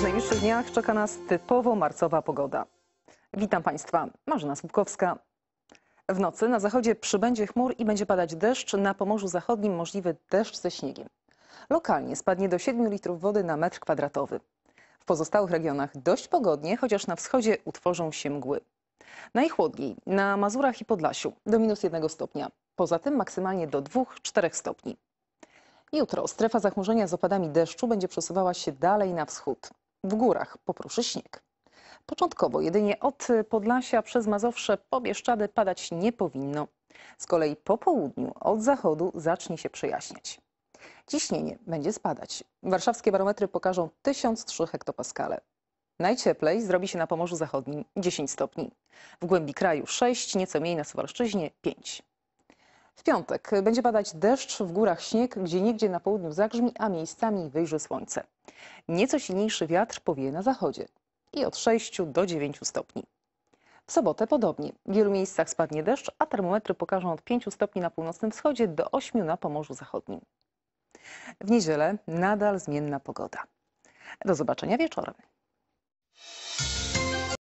W najbliższych dniach czeka nas typowo marcowa pogoda. Witam Państwa, Marzena Słupkowska. W nocy na zachodzie przybędzie chmur i będzie padać deszcz. Na Pomorzu Zachodnim możliwy deszcz ze śniegiem. Lokalnie spadnie do 7 litrów wody na metr kwadratowy. W pozostałych regionach dość pogodnie, chociaż na wschodzie utworzą się mgły. Najchłodniej na Mazurach i Podlasiu do minus 1 stopnia. Poza tym maksymalnie do 2-4 stopni. Jutro strefa zachmurzenia z opadami deszczu będzie przesuwała się dalej na wschód. W górach poproszę śnieg. Początkowo jedynie od Podlasia przez Mazowsze po Bieszczady padać nie powinno. Z kolei po południu od zachodu zacznie się przejaśniać. Ciśnienie będzie spadać. Warszawskie barometry pokażą 1003 hektopaskale. Najcieplej zrobi się na Pomorzu Zachodnim 10 stopni. W głębi kraju 6, nieco mniej na Suwalszczyźnie 5. W piątek będzie padać deszcz, w górach śnieg, gdzie niegdzie na południu zagrzmi, a miejscami wyjrzy słońce. Nieco silniejszy wiatr powieje na zachodzie i od 6 do 9 stopni. W sobotę podobnie. W wielu miejscach spadnie deszcz, a termometry pokażą od 5 stopni na północnym wschodzie do 8 na Pomorzu Zachodnim. W niedzielę nadal zmienna pogoda. Do zobaczenia wieczorem.